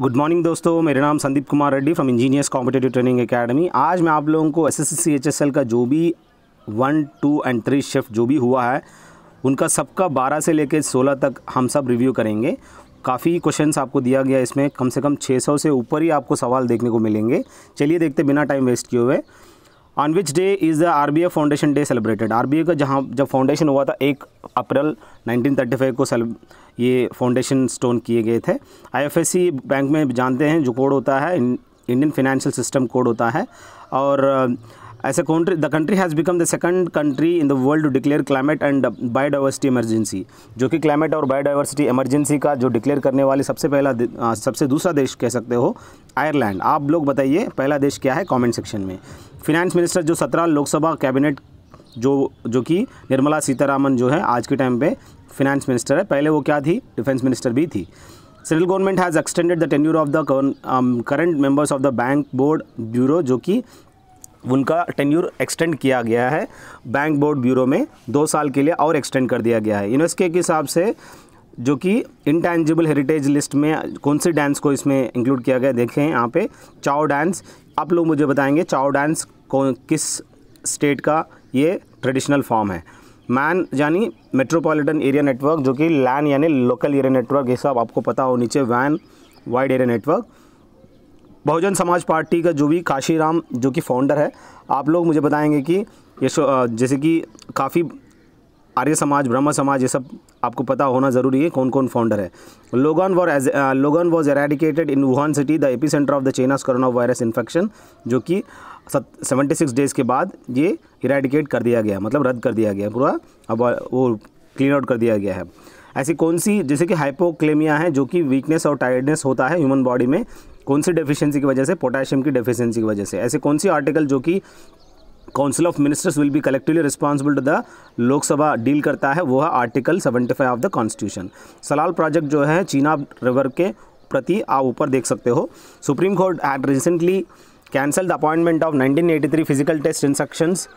Good morning दोस्तों मेरा नाम Sandeep Kumar Reddy from engineers competitive training academy आज मैं आप लोगों को एस एस एस का जो भी one two and three shift जो भी हुआ है उनका सबका बारह से लेकर सोलह तक हम सब रिव्यू करेंगे काफ़ी क्वेश्चंस आपको दिया गया इसमें कम से कम छः से ऊपर ही आपको सवाल देखने को मिलेंगे चलिए देखते बिना टाइम वेस्ट किए हुए on which day is the R B A foundation day celebrated R B A का जहाँ जब फाउंडेशन हुआ था एक अप्रैल 1935 को सेल ये फाउंडेशन स्टोन किए गए थे आईएफएससी बैंक में जानते हैं जो कोड होता है इंडियन फिनेंशियल सिस्टम कोड होता है और as a country the country has become the second country in the world to declare climate and biodiversity emergency जो कि क्लाइमेट और बायोडाइवर्सिटी एमरजेंसी का जो डिक्लेयर करने वाली सबसे पहला uh, सबसे दूसरा देश कह सकते हो आयरलैंड आप लोग बताइए पहला देश क्या है कमेंट सेक्शन में फिनेंस मिनिस्टर जो सत्रह लोकसभा कैबिनेट जो जो कि निर्मला सीतारामन जो है आज के टाइम पे फिनेंस मिनिस्टर है पहले वो क्या थी डिफेंस मिनिस्टर भी थी central government has extended the tenure of the current members of the bank board bureau जो कि उनका टेन्यूर एक्सटेंड किया गया है बैंक बोर्ड ब्यूरो में दो साल के लिए और एक्सटेंड कर दिया गया है यूनेस्को के हिसाब से जो कि इंटेंजिबल हेरिटेज लिस्ट में कौन से डांस को इसमें इंक्लूड किया गया देखें यहाँ पे चाओ डांस आप लोग मुझे बताएंगे चाओ डांस कौन किस स्टेट का ये ट्रेडिशनल फॉर्म है मैन यानी मेट्रोपॉलिटन एरिया नेटवर्क जो कि लैन यानी लोकल एरिया नेटवर्क ये सब आपको पता हो नीचे वैन wide area network Bahujan Samaj party का जो भी काशीराम जो कि फाउंडर है आप लोग मुझे बताएंगे कि ये जैसे कि काफ़ी आर्य समाज ब्रह्म समाज ये सब आपको पता होना ज़रूरी है कौन कौन फाउंडर है Logan war as Logan was eradicated in Wuhan city the epicentre of the China's corona virus infection जो कि सेवेंटी सिक्स डेज़ के बाद ये इराडिकेट कर दिया गया मतलब रद्द कर दिया गया पूरा अब uh, वो क्लीन आउट कर दिया गया है ऐसी कौन सी जैसे कि हाइपोक्लेमिया है जो कि वीकनेस और टायर्डनेस होता है ह्यूमन बॉडी में कौन सी डेफिशिएंसी की वजह से पोटेशियम की डेफिशिएंसी की वजह से ऐसे कौन सी आर्टिकल जो कि council of ministers will be collectively responsible to the Lok Sabha deal करता है वो है article 75 of the constitution Salal project जो है चीना रिवर के प्रति आप ऊपर देख सकते हो supreme court act recently cancel the appointment of 1983 physical test instructions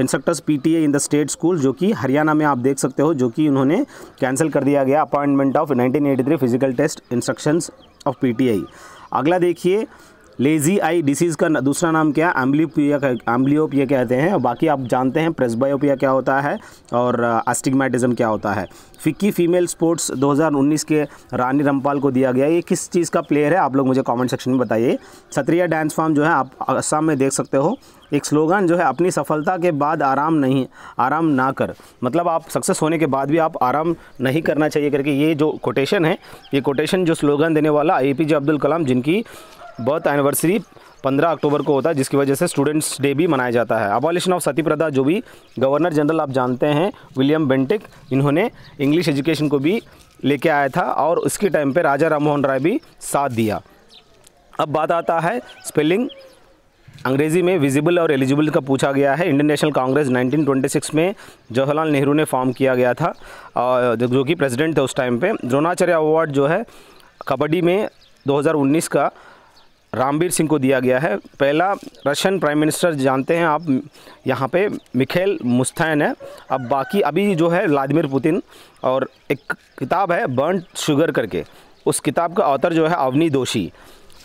instructors PTA in the state school जो कि हरियाणा में आप देख सकते हो जो कि उन्होंने कैंसिल कर दिया गया appointment of 1983 physical test instructions of PTI अगला देखिए लेजी आई डिसीज़ का दूसरा नाम क्या है एम्बलियोपिया एम्बलियोपिया कहते हैं और बाकी आप जानते हैं प्रेसबायोपिया क्या होता है और अस्टिग्मेटिज़म क्या होता है फिक्की फीमेल स्पोर्ट्स 2019 के रानी रामपाल को दिया गया ये किस चीज़ का प्लेयर है आप लोग मुझे कमेंट सेक्शन में बताइए सत्रिया डांस फॉर्म जो है आप असम में देख सकते हो एक स्लोगन जो है अपनी सफलता के बाद आराम नहीं आराम ना कर मतलब आप सक्सेस होने के बाद भी आप आराम नहीं करना चाहिए करके ये जो कोटेशन है ये कोटेशन जो स्लोगन देने वाला ए पी जे अब्दुल कलाम जिनकी बर्थ एनिवर्सरी 15 अक्टूबर को होता है जिसकी वजह से स्टूडेंट्स डे भी मनाया जाता है अबॉलिशन ऑफ सती प्रदा जो भी गवर्नर जनरल आप जानते हैं विलियम बेंटिक इन्होंने इंग्लिश एजुकेशन को भी लेके आया था और उसके टाइम पे राजा राममोहन राय भी साथ दिया अब बात आता है स्पेलिंग अंग्रेज़ी में विजिबल और एलिजिबल का पूछा गया है इंडियन नेशनल कांग्रेस 1926 में जवाहरलाल नेहरू ने फॉर्म किया गया था जो कि प्रेसिडेंट थे उस टाइम पे द्रोणाचार्य अवार्ड जो है कबड्डी में 2019 का रामबीर सिंह को दिया गया है पहला रशियन प्राइम मिनिस्टर जानते हैं आप यहाँ पे मिखेल मुस्तैन है अब बाकी अभी जो है व्लादिमिर पुतिन और एक किताब है बर्न शुगर करके उस किताब का ऑथर जो है अवनी दोषी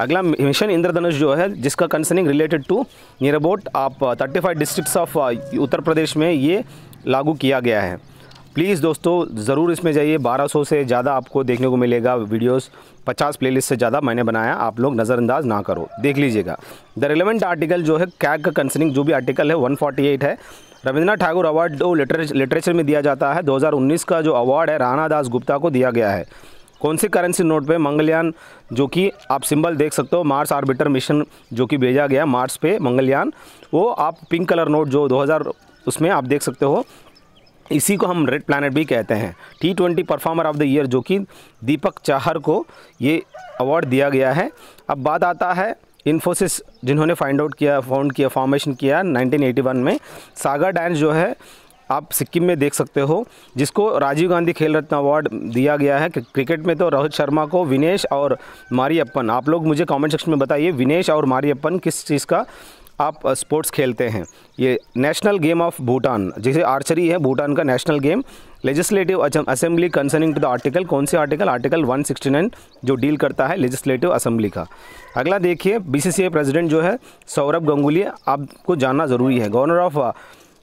अगला मिशन इंद्रधनुष जो है जिसका concerning related to near about आप thirty five of Uttar Pradesh में ये लागू किया गया है प्लीज़ दोस्तों ज़रूर इसमें जाइए 1200 से ज़्यादा आपको देखने को मिलेगा वीडियोस 50 प्लेलिस्ट से ज़्यादा मैंने बनाया आप लोग नज़रअंदाज ना करो देख लीजिएगा द रिलेवेंट आर्टिकल जो है कैग का कंसर्निंग जो भी आर्टिकल है 148 है रविंद्रनाथ ठाकुर अवार्ड जो लिटरेचर में दिया जाता है दो का जो अवार्ड है राणा दास गुप्ता को दिया गया है कौन सी करेंसी नोट पे मंगलयान जो कि आप सिंबल देख सकते हो मार्स आर्बिटर मिशन जो कि भेजा गया मार्स पे मंगलयान वो आप पिंक कलर नोट जो 2000 उसमें आप देख सकते हो इसी को हम रेड प्लानट भी कहते हैं T twenty performer of the year जो कि दीपक चाहर को ये अवार्ड दिया गया है अब बात आता है इन्फोसिस जिन्होंने फाइंड आउट किया फाउंड किया फॉर्मेशन किया 1981 में सागर डांस जो है आप सिक्किम में देख सकते हो जिसको राजीव गांधी खेल रत्न अवार्ड दिया गया है क्रिकेट में तो रोहित शर्मा को विनेश और मारियप्पन आप लोग मुझे कमेंट सेक्शन में बताइए विनेश और मारियप्पन किस चीज़ का आप स्पोर्ट्स खेलते हैं ये नेशनल गेम ऑफ भूटान जिसे आर्चरी है भूटान का national game legislative assembly concerning to the article कौन से आर्टिकल आर्टिकल 169 जो डील करता है लेजिस्लेटिव असेंबली का अगला देखिए बीसीसीआई प्रेसिडेंट जो है सौरभ गंगुली आपको जानना ज़रूरी है गवर्नर ऑफ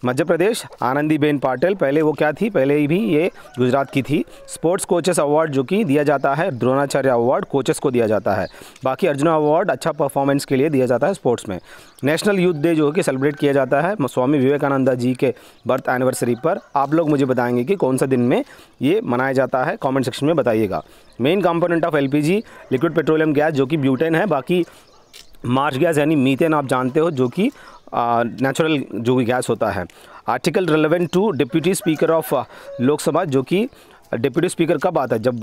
मध्य प्रदेश आनंदीबेन पाटिल पहले वो क्या थी पहले ही भी ये गुजरात की थी स्पोर्ट्स कोचेस अवार्ड जो कि दिया जाता है द्रोणाचार्य अवार्ड कोचेस को दिया जाता है बाकी अर्जुना अवार्ड अच्छा परफॉर्मेंस के लिए दिया जाता है स्पोर्ट्स में नेशनल यूथ डे जो कि सेलिब्रेट किया जाता है स्वामी विवेकानंदा जी के बर्थ एनिवर्सरी पर आप लोग मुझे बताएंगे कि कौन सा दिन में ये मनाया जाता है कॉमेंट सेक्शन में बताइएगा main component of L liquid petroleum gas जो कि ब्यूटेन है बाकी मार्च गैस यानी मीथेन आप जानते हो जो कि नेचुरल जो गैस होता है article relevant to deputy speaker of Lok Sabha जो कि डिप्यूटी स्पीकर कब आता है जब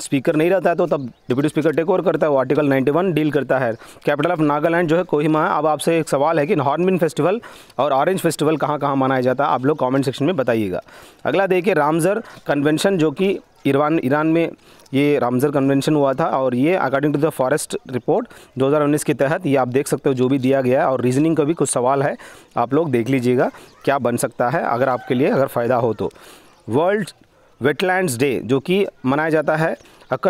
स्पीकर नहीं रहता है तो तब डिप्यूटी स्पीकर टेक ओवर करता है वो आर्टिकल 91 डील करता है कैपिटल ऑफ नागालैंड जो है कोहिमा है अब आपसे एक सवाल है कि हॉर्नबिन फेस्टिवल और ऑरेंज फेस्टिवल कहाँ कहाँ मनाया जाता है आप लोग कॉमेंट सेक्शन में बताइएगा अगला देखिए रामजर कन्वेंशन जो कि ईरान ईरान में ये रामजर कन्वेंशन हुआ था और ये according to the forest report 2019 के तहत ये आप देख सकते हो जो भी दिया गया है और रीजनिंग का भी कुछ सवाल है आप लोग देख लीजिएगा क्या बन सकता है अगर आपके लिए अगर फ़ायदा हो तो वर्ल्ड वेटलैंड्स डे जो कि मनाया जाता है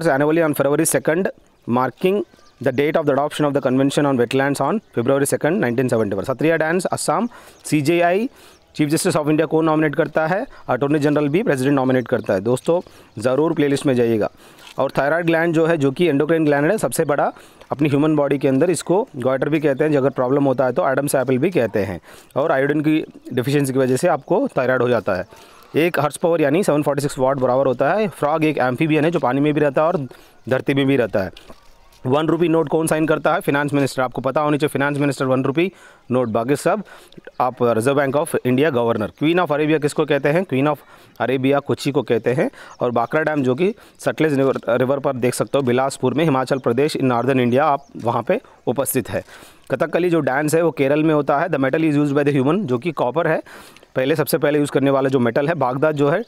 से annually on February second marking the date of the adoption of the convention on wetlands on February second nineteen seventy पर Sattriya dance Assam C J I chief justice of India को nominate करता है अटोर्नी जनरल भी president nominate करता है दोस्तों ज़रूर playlist में जाइएगा और थायराइड ग्लैंड जो है जो कि एंडोक्रेन ग्लैंड है सबसे बड़ा अपनी ह्यूमन बॉडी के अंदर इसको गॉटर भी कहते हैं अगर प्रॉब्लम होता है तो आइडम्स एपल भी कहते हैं और आयोडिन की डिफिशियंसी की वजह से आपको थायराइड हो जाता है एक हर्स पावर यानी 746 वाट बराबर होता है फ्रॉग एक एम्फीबियन है जो पानी में भी रहता है और धरती में भी रहता है वन रुपी नोट कौन साइन करता है फिनांस मिनिस्टर आपको पता होनी चाहिए finance minister one rupee note बाकी सब आप reserve bank of India governor queen of Arabia किसको कहते हैं क्वीन ऑफ अरेबिया कोची को कहते हैं और बाकरा डैम जो कि सटलेज रिवर पर देख सकते हो बिलासपुर में Himachal Pradesh in northern India आप वहाँ पर उपस्थित है कथकली जो डांस है वो केरल में होता है the metal is use by the human जो कि कॉपर है पहले सबसे पहले यूज़ करने वाला जो मेटल है बागदाद जो है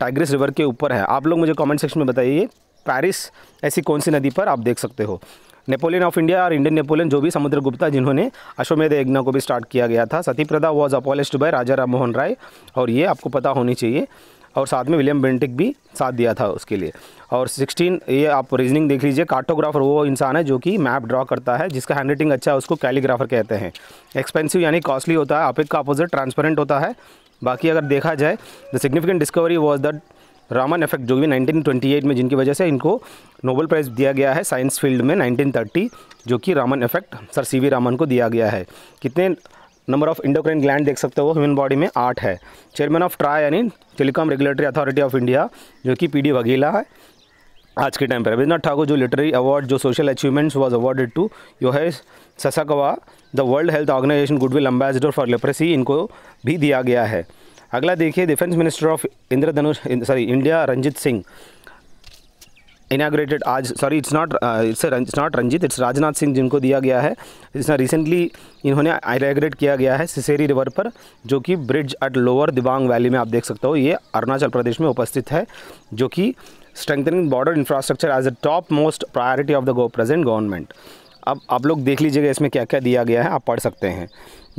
टाइग्रिस रिवर के ऊपर है आप लोग मुझे कमेंट सेक्शन में बताइए पेरिस ऐसी कौन सी नदी पर आप देख सकते हो नेपोलियन ऑफ इंडिया और इंडियन नेपोलियन जो भी समुद्र गुप्ता जिन्होंने अश्वमेध यज्ञा को भी स्टार्ट किया गया था Sati Pratha was abolished by Raja Ram Mohan Roy और ये आपको पता होनी चाहिए और साथ में विलियम बेंटिक भी साथ दिया था उसके लिए और 16 ये आप रीजनिंग देख लीजिए कार्टोग्राफर वो इंसान है जो कि मैप ड्रॉ करता है जिसका हैंड राइटिंग अच्छा है उसको कैलीग्राफर कहते हैं एक्सपेंसिव यानी कॉस्टली होता है अपिक का अपोजिट ट्रांसपेरेंट होता है बाकी अगर देखा जाए the significant discovery was that Raman effect जो भी 1928 में जिनकी वजह से इनको नोबल प्राइज़ दिया गया है साइंस फील्ड में 1930 जो कि Raman effect sir C V Raman को दिया गया है कितने नंबर ऑफ इंडोक्राइन ग्लैंड देख सकते हो ह्यूमन बॉडी में आठ है चेयरमैन ऑफ ट्राई यानी telecom regulatory authority of India जो कि पी डी वघेला है आज के टाइम पर रविन्द्रनाथ ठाकुर जो लिटरेरी अवार्ड जो social achievements was awarded to Yohei Sasakawa the world health organization goodwill ambassador for leprosy इनको भी दिया गया है अगला देखिए defence minister of Indradhanush sorry India Ranjit Singh inaugurated आज sorry it's not it's it's not Ranjit it's Rajnath Singh जिनको दिया गया है इसमें रिसेंटली इन्होंने इनाग्रेट किया गया है सिसेरी रिवर पर जो कि bridge at lower Dibang valley में आप देख सकते हो ये अरुणाचल प्रदेश में उपस्थित है जो कि strengthening border infrastructure as a top most priority of the present government अब आप लोग देख लीजिएगा इसमें क्या क्या दिया गया है आप पढ़ सकते हैं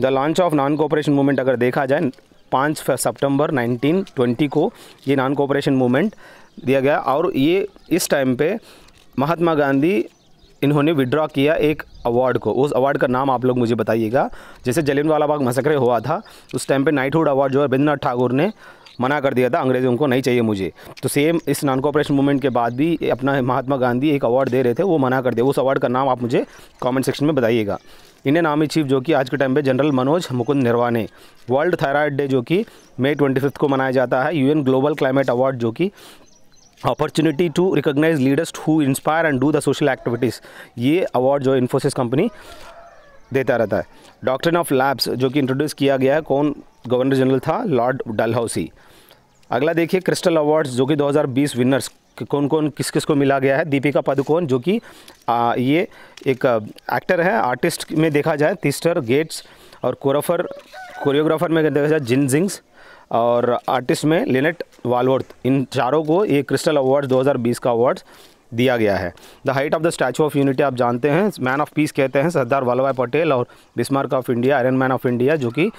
the launch of non cooperation movement अगर देखा जाए पाँच सितंबर 1920 को ये नॉन कोऑपरेशन मूवमेंट दिया गया और ये इस टाइम पे महात्मा गांधी इन्होंने विड्रॉ किया एक अवार्ड को उस अवार्ड का नाम आप लोग मुझे बताइएगा जैसे वाला बाग मसकरे हुआ था उस टाइम पे नाइटहुड अवार्ड जो है रविंद्रनाथ ठाकुर ने मना कर दिया था अंग्रेज़ों को नहीं चाहिए मुझे तो सेम इस नॉन कॉपरेशन मूवमेंट के बाद भी अपना महात्मा गांधी एक अवार्ड दे रहे थे वो मना कर दिया उस अवार्ड का नाम आप मुझे कॉमेंट सेक्शन में बताइएगा इंडियन आर्मी चीफ जो कि आज के टाइम पे general Manoj Mukund Naravane world thyroid day जो कि मई ट्वेंटी को मनाया जाता है यूएन ग्लोबल क्लाइमेट अवार्ड जो कि opportunity to recognise leaders who inspire and do the social activities ये अवार्ड जो इन्फोसिस कंपनी देता रहता है डॉक्टर ऑफ लैब्स जो कि इंट्रोड्यूस किया गया है कौन गवर्नर जनरल था लॉर्ड डलहाउसी अगला देखिए क्रिस्टल अवार्ड्स जो कि 2020 विनर्स कौन कौन किस किस को मिला गया है दीपिका पादुकोण जो कि ये एक एक्टर है आर्टिस्ट में देखा जाए तीस्टर गेट्स और कोरोफर कोरियोग्राफर में देखा जाए जिन जिंग्स और आर्टिस्ट में लिनेट वालवर्थ इन चारों को ये क्रिस्टल अवार्ड 2020 का अवार्ड दिया गया है the height of the statue of unity आप जानते हैं मैन ऑफ पीस कहते हैं सरदार वल्लभ भाई पटेल और Bismarck of India iron man of India जो कि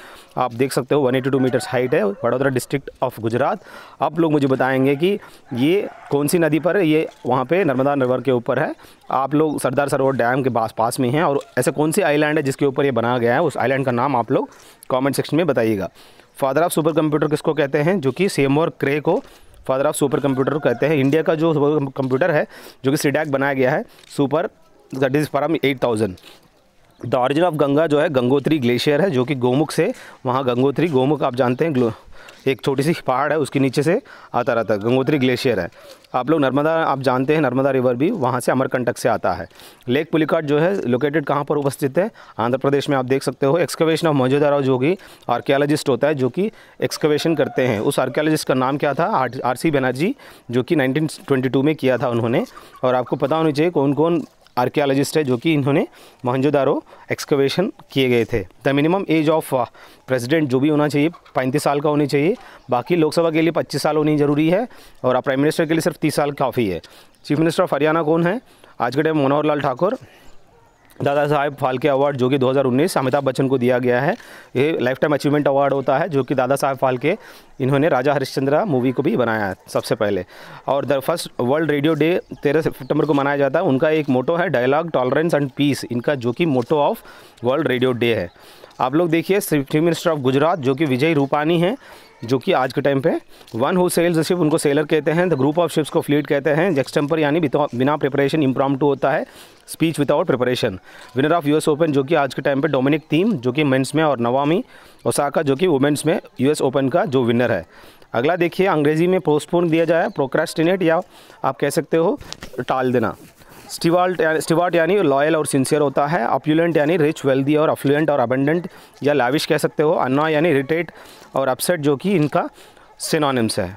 आप देख सकते हो 182 मीटर्स हाइट है वडोदरा डिस्ट्रिक्ट ऑफ गुजरात आप लोग मुझे बताएंगे कि ये कौन सी नदी पर है ये वहाँ पे नर्मदा नगर के ऊपर है आप लोग सरदार सरोवर डैम के पास पास में हैं और ऐसे कौन सी आईलैंड है जिसके ऊपर ये बनाया गया है उस आईलैंड का नाम आप लोग कॉमेंट सेक्शन में बताइएगा फादर ऑफ सुपर कंप्यूटर किसको कहते हैं जो कि सेमोर क्रे को फादर ऑफ सुपर कंप्यूटर कहते हैं इंडिया का जो कंप्यूटर है जो कि सीडैक बनाया गया है super that is Param eight thousand the origin of Ganga जो है गंगोत्री ग्लेशियर है जो कि गोमुख से वहाँ गंगोत्री गोमुख आप जानते हैं एक छोटी सी पहाड़ है उसके नीचे से आता रहता है गंगोत्री ग्लेशियर है आप लोग नर्मदा आप जानते हैं नर्मदा रिवर भी वहाँ से अमरकंटक से आता है लेक पुलिकाट जो है लोकेटेड कहाँ पर उपस्थित है आंध्र प्रदेश में आप देख सकते हो एक्सकवेशन ऑफ राव जो कि आर्कियोलॉजिस्ट होता है जो कि एक्सकवेशन करते हैं उस आर्कियोलॉजिस्ट का नाम क्या था आर सी बनर्जी जो कि नाइनटीन में किया था उन्होंने और आपको पता होना चाहिए कौन कौन आर्कियोलॉजिस्ट है जो कि इन्होंने मोहनजोदारो एक्सकवेशन किए गए थे the minimum age of president जो भी होना चाहिए पैंतीस साल का होनी चाहिए बाकी लोकसभा के लिए पच्चीस साल होनी ज़रूरी है और आप प्राइम मिनिस्टर के लिए सिर्फ तीस साल काफ़ी है चीफ मिनिस्टर ऑफ हरियाणा कौन है आज के टाइम मनोहर लाल ठाकुर दादा साहेब फाल्के अवार्ड जो कि 2019 अमिताभ बच्चन को दिया गया है ये लाइफ टाइम अचीवमेंट अवार्ड होता है जो कि दादा साहेब फाल्के इन्होंने राजा हरिश्चंद्रा मूवी को भी बनाया है सबसे पहले और the first world radio day 13 सितंबर को मनाया जाता है उनका एक मोटो है डायलॉग टॉलरेंस एंड पीस इनका जो कि motto of world radio day है आप लोग देखिए चीफ मिनिस्टर ऑफ गुजरात जो कि विजय रूपानी हैं जो कि आज के टाइम पे one who sails the ship उनको सेलर कहते हैं द ग्रुप ऑफ शिप्स को फ्लीट कहते हैं जेक्सटेम्पर यानी बिना प्रिपरेशन इम्प्रॉम होता है speech without preparation winner of US open जो कि आज के टाइम पे डोमिनिक थीम जो कि मेंस में और नवामी ओसाका जो कि वुमेंस में यूएस ओपन का जो विनर है अगला देखिए अंग्रेजी में पोस्टपोन दिया जाए प्रोक्रेस्टिनेट या आप कह सकते हो टाल देना स्टीवाल्ट स्टीवार्ट यानी लॉयल और सिंसियर होता है अप्यूलेंट यानी रिच वेल्दी और अफ्लुएंट और अबेंडेंट या लाविश कह सकते हो अन्ना यानी रिटेट और अपसेट जो कि इनका सिनोनिम्स है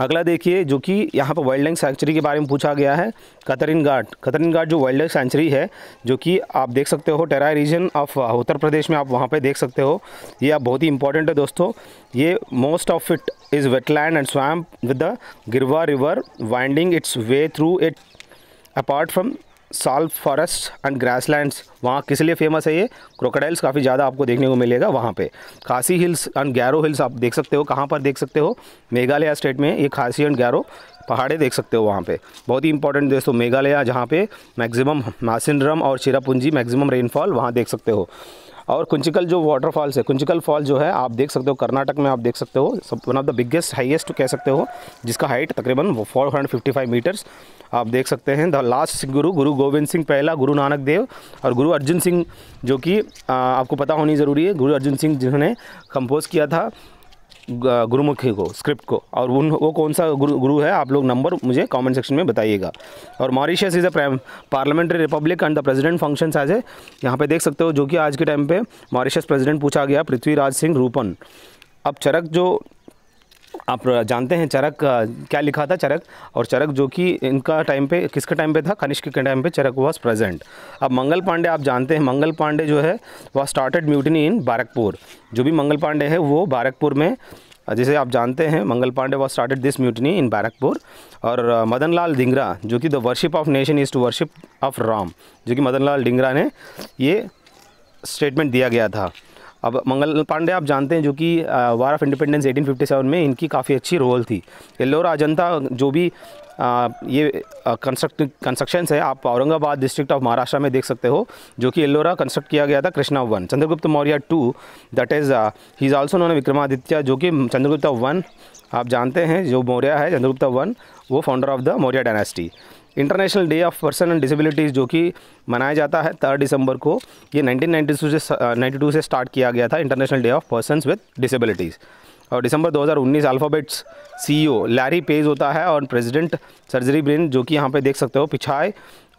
अगला देखिए जो कि यहाँ पर वाइल्ड लाइफ सेंचुरी के बारे में पूछा गया है कतरिन घाट कतरिन घाट जो वाइल्ड लाइफ सेंचुरी है जो कि आप देख सकते हो टेरा रीजन ऑफ उत्तर प्रदेश में आप वहाँ पे देख सकते हो ये आप बहुत ही इंपॉर्टेंट है दोस्तों ये most of it is wetland and swamp with the Girwa river winding its way through it apart from sal forest and grasslands वहाँ किस लिए फेमस है ये क्रोकोडाइल्स काफ़ी ज़्यादा आपको देखने को मिलेगा वहाँ पे खासी हिल्स एंड गैरो हिल्स आप देख सकते हो कहाँ पर देख सकते हो मेघालय स्टेट में ये खासी एंड गैरो पहाड़े देख सकते हो वहाँ पे बहुत ही इंपॉर्टेंट दोस्तों मेघालय जहाँ पे मैक्सिमम मासिनरम और चिरापुंजी मैक्सिमम रेनफॉल वहाँ देख सकते हो और कुंचिकल जो वाटरफॉल्स है कुंचिकल फॉल जो है आप देख सकते हो कर्नाटक में आप देख सकते हो सब one of the biggest highest कह सकते हो जिसका हाइट तकरीबन four hundred fifty five metres आप देख सकते हैं द लास्ट गुरु गुरु गोविंद सिंह पहला गुरु नानक देव और गुरु अर्जुन सिंह जो कि आपको पता होनी ज़रूरी है गुरु अर्जुन सिंह जिन्होंने कंपोज़ किया था गुरुमुखी को स्क्रिप्ट को और उन वो कौन सा गुरु गुरु है आप लोग नंबर मुझे कमेंट सेक्शन में बताइएगा और Mauritius is a parliamentary republic and the president function as a यहाँ पे देख सकते हो जो कि आज के टाइम पे मॉरिशस प्रेसिडेंट पूछा गया पृथ्वीराज सिंह रूपन अब चरक जो आप जानते हैं चरक क्या लिखा था चरक और चरक जो कि इनका टाइम पे किसके टाइम पे था कनिष्क के टाइम पे चरक वॉज प्रेजेंट अब मंगल पांडे आप जानते हैं मंगल पांडे जो है वह स्टार्टेड म्यूटनी इन बारकपुर जो भी मंगल पांडे है वो बारकपुर में जैसे आप जानते हैं Mangal Pandey was started this mutiny in Barrackpore और मदन लाल ढिंगरा जो कि the worship of nation is to worship of Ram जो कि मदन लाल ढिंगरा ने ये स्टेटमेंट दिया गया था अब मंगल पांडे आप जानते हैं जो कि वार ऑफ इंडिपेंडेंस 1857 में इनकी काफ़ी अच्छी रोल थी एल्लोरा अजंता जो भी आ, ये कंस्ट्रक्ट कंस्ट्रक्शंस है आप औरंगाबाद डिस्ट्रिक्ट ऑफ महाराष्ट्र में देख सकते हो जो कि एल्लोरा कंस्ट्रक्ट किया गया था Krishna one Chandragupta Maurya two that is he is also known Vikramaditya जो कि चंद्रगुप्त वन आप जानते हैं जो मौर्य है चंद्रगुप्त वन वो founder of the Maurya dynasty international day of person and disabilities जो कि मनाया जाता है थर्ड दिसंबर को ये 1992 से 92 से स्टार्ट किया गया था international day of person with disabilities और दिसंबर 2019 अल्फ़ाबेट्स सीईओ लैरी पेज होता है और प्रेसिडेंट सर्जरी ब्रेन जो कि यहाँ पे देख सकते हो Pichai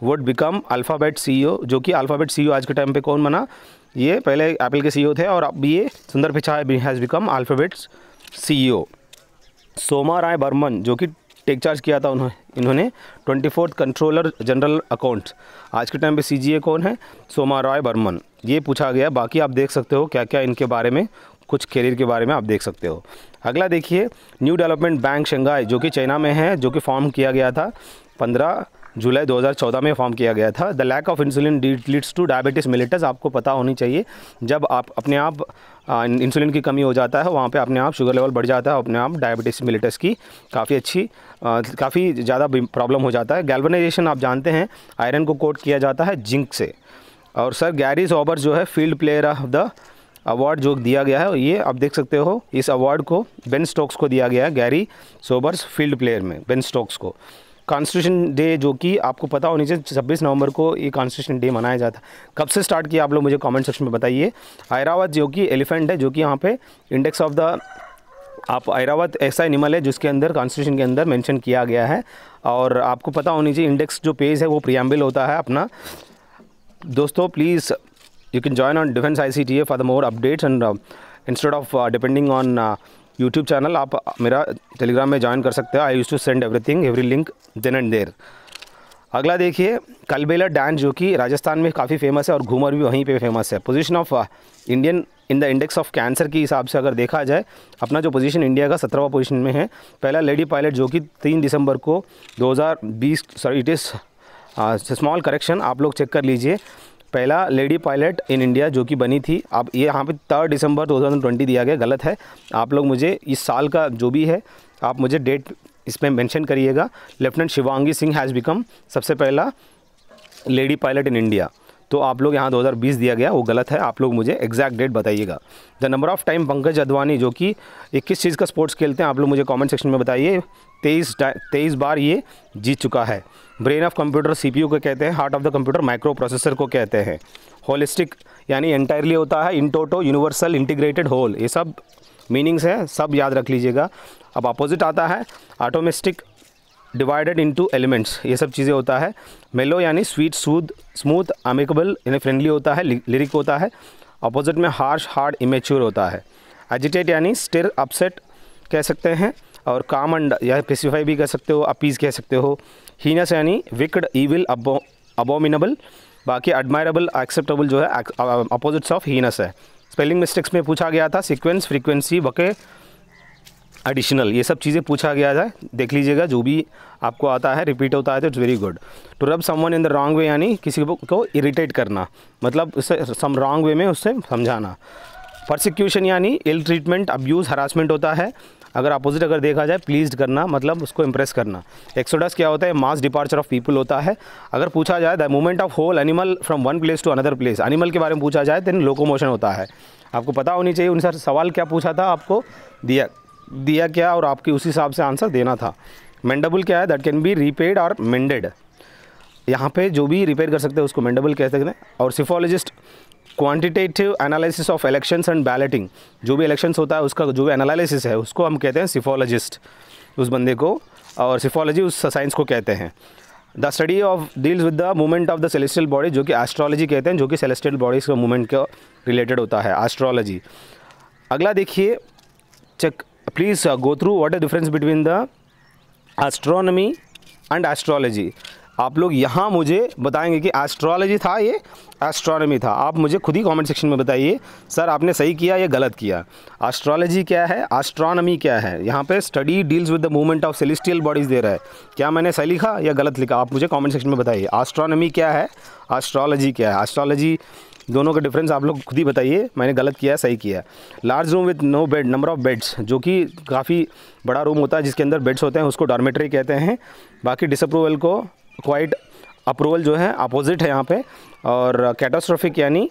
would become Alphabet CEO जो कि अल्फ़ाबेट सीईओ e आज के टाइम पे कौन बना ये पहले एप्पल के सीईओ e थे और अब ये Sundar Pichai has become Alphabet's CEO Soma Roy Burman जो कि टेक चार्ज किया था उन्होंने इन्होंने twenty fourth controller general accounts आज के टाइम पे सीजीए कौन है सोमा रॉय बर्मन ये पूछा गया बाकी आप देख सकते हो क्या क्या इनके बारे में कुछ करियर के बारे में आप देख सकते हो अगला देखिए न्यू डेवलपमेंट बैंक शंघाई जो कि चाइना में है जो कि फॉर्म किया गया था पंद्रह जुलाई 2014 में फॉर्म किया गया था the lack of insulin leads to diabetes mellitus आपको पता होनी चाहिए जब आप अपने आप इंसुलिन की कमी हो जाता है वहाँ पे अपने आप शुगर लेवल बढ़ जाता है अपने आप डायबिटीज़ मिलिटस की काफ़ी अच्छी काफ़ी ज़्यादा प्रॉब्लम हो जाता है गैल्वनाइजेशन आप जानते हैं आयरन को कोट किया जाता है जिंक से और सर गैरी ऑबर जो है field player of the award जो दिया गया है ये आप देख सकते हो इस अवार्ड को बेन स्टोक्स को दिया गया है गैरी सोबर्स फील्ड प्लेयर में बेन स्टोक्स को कॉन्स्टिट्यूशन डे जो कि आपको पता होनी चाहिए छब्बीस नवंबर को ये कॉन्स्टिट्यूशन डे मनाया जाता है कब से स्टार्ट किया आप लोग मुझे कमेंट सेक्शन में बताइए ऐरावत जो कि एलिफेंट है जो कि यहाँ पे इंडेक्स ऑफ द आप ऐरावत ऐसा एनिमल है जिसके अंदर कॉन्स्टिट्यूशन के अंदर मैंशन किया गया है और आपको पता होनी चाहिए इंडेक्स जो पेज है वो प्रियम्बिल होता है अपना दोस्तों please you can join on defence I C T A for the more updates and instead of depending on YouTube channel आप मेरा टेलीग्राम में ज्वाइन कर सकते हो I use to send everything every link then and there अगला देखिए कलबेला dance जो कि राजस्थान में काफ़ी फेमस है और घूमर भी वहीं पे फेमस है position of Indian in the index of cancer के हिसाब से अगर देखा जाए अपना जो पोजीशन इंडिया का सत्रहवा पोजीशन में है पहला लेडी पायलट जो कि तीन दिसंबर को 2020 sorry it is small correction आप लोग चेक कर लीजिए पहला लेडी पायलट इन इंडिया जो कि बनी थी आप ये यहाँ पे थर्ड दिसंबर 2020 दिया गया गलत है आप लोग मुझे इस साल का जो भी है आप मुझे डेट इसमें मेंशन करिएगा lieutenant Shivangi Singh has become सबसे पहला लेडी पायलट इन इंडिया तो आप लोग यहाँ 2020 दिया गया वो गलत है आप लोग मुझे एग्जैक्ट डेट बताइएगा the number of time Pankaj Advani जो कि इक्कीस चीज़ का स्पोर्ट्स खेलते हैं आप लोग मुझे कॉमेंट सेक्शन में बताइए तेईस तेईस बार ये जीत चुका है ब्रेन ऑफ कंप्यूटर सीपीयू को कहते हैं heart of the computer microprocessor को कहते हैं होलिस्टिक यानी एंटायरली होता है इंटोटो यूनिवर्सल इंटीग्रेटेड होल ये सब मीनिंग्स हैं सब याद रख लीजिएगा अब अपोजिट आता है ऑटोमेस्टिक डिवाइडेड इनटू एलिमेंट्स ये सब चीज़ें होता है मेलो यानी स्वीट सूद स्मूथ अमिकबल यानी फ्रेंडली होता है लिरिक होता है अपोजिट में हार्श हार्ड इमेच्योर होता है एजिटेट यानी स्टिर अपसेट कह सकते हैं और काम अंड या स्पेसिफाई भी कह सकते हो अपीज़ कह सकते हो हीनस यानी विकड ईविल अबोमिनेबल बाकी एडमायरेबल एक्सेप्टेबल जो है अपोजिट्स ऑफ हीनस है स्पेलिंग मिस्टेक्स में पूछा गया था सिक्वेंस फ्रिक्वेंसी वके एडिशनल ये सब चीज़ें पूछा गया था देख लीजिएगा जो भी आपको आता है रिपीट होता है तो it's very good to rub summon in the wrong way यानी किसी को इरीटेट करना मतलब उससे सम रॉन्ग वे में उससे समझाना प्रोसिक्यूशन यानी इल ट्रीटमेंट अब्यूज़ हरासमेंट होता है अगर अपोजिट अगर देखा जाए प्लीज करना मतलब उसको इम्प्रेस करना एक्सोडस क्या होता है मास डिपार्चर ऑफ पीपल होता है अगर पूछा जाए the movement of whole animal from one place to another place animal के बारे में पूछा जाए देन लोकोमोशन होता है आपको पता होनी चाहिए उनसे सवाल क्या पूछा था आपको दिया दिया क्या और आपके उस हिसाब से आंसर देना था मेंडेबल क्या है दैट कैन बी रिपेड और मेंडेड यहाँ पे जो भी रिपेयर कर सकते हैं उसको मेंडेबल कह सकते हैं और psephologist quantitative analysis of elections and balloting जो भी इलेक्शंस होता है उसका जो भी एनालिसिस है उसको हम कहते हैं सिफोलॉजिस्ट उस बंदे को और सिफोलॉजी उस साइंस को कहते हैं the study of deals with the movement of the celestial body जो कि एस्ट्रोलॉजी कहते हैं जो कि सेलेस्टियल बॉडीज़ का मूवमेंट का रिलेटेड होता है एस्ट्रोलॉजी अगला देखिए check please go through what the difference between the astronomy and astrology आप लोग यहाँ मुझे बताएंगे कि एस्ट्रोलॉजी था ये एस्ट्रोनॉमी था आप मुझे खुद ही कमेंट सेक्शन में बताइए सर आपने सही किया या गलत किया एस्ट्रोलॉजी क्या है एस्ट्रोनॉमी क्या है यहाँ पे study deals with the movement of celestial bodies दे रहा है क्या मैंने सही लिखा या गलत लिखा आप मुझे कॉमेंट सेक्शन में बताइए एस्ट्रोनॉमी क्या है एस्ट्रोलॉजी क्या है एस्ट्रोलॉजी दोनों का डिफरेंस आप लोग खुद ही बताइए मैंने गलत किया है सही किया है large room with no bed number of beds जो कि काफ़ी बड़ा रूम होता है जिसके अंदर बेड्स होते हैं उसको डॉर्मेटरी कहते हैं बाकी डिसअप्रूवल को क्वाइट अप्रूवल जो है अपोजिट है यहाँ पे और कैटास्ट्रोफिक यानी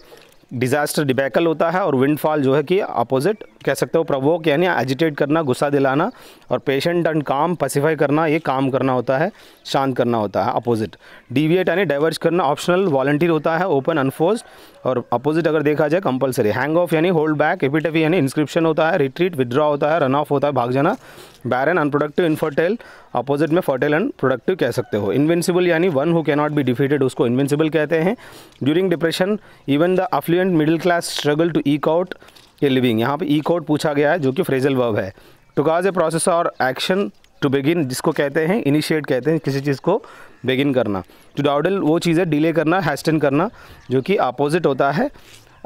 डिज़ास्टर डिबैकल होता है और विंडफॉल जो है कि अपोजिट कह सकते हो प्रवोक यानी एजिटेट करना गुस्सा दिलाना और पेशेंट एंड काम पसीफाई करना ये काम करना होता है शांत करना होता है अपोजिट डिविएट यानी डाइवर्ज करना ऑप्शनल वॉलंटियर होता है ओपन अनफोर्स और अपोजिट अगर देखा जाए कंपलसरी हैंग ऑफ यानी होल्ड बैक एपिटफी यानी इंस्क्रिप्शन होता है रिट्रीट विदड्रॉ होता है रन ऑफ होता है भाग जाना बैरन अनप्रोडक्टिव इनफर्टाइल अपोजिट में फर्टाइल एंड प्रोडक्टिव कह सकते हो इन्वेंसिबल यानी one who cannot be defeated उसको इन्वेंसिबल कहते हैं during depression even the affluent middle class struggle to eke out ये लिविंग यहाँ पे ई e कोड पूछा गया है जो कि फ्रेजल वर्ब है टू काज ए प्रोसेस और एक्शन टू बिगिन जिसको कहते हैं इनिशिएट कहते हैं किसी चीज़ को बिगिन करना टू डाउडल वो चीज़ है डिले करना हैस्टन करना जो कि अपोजिट होता है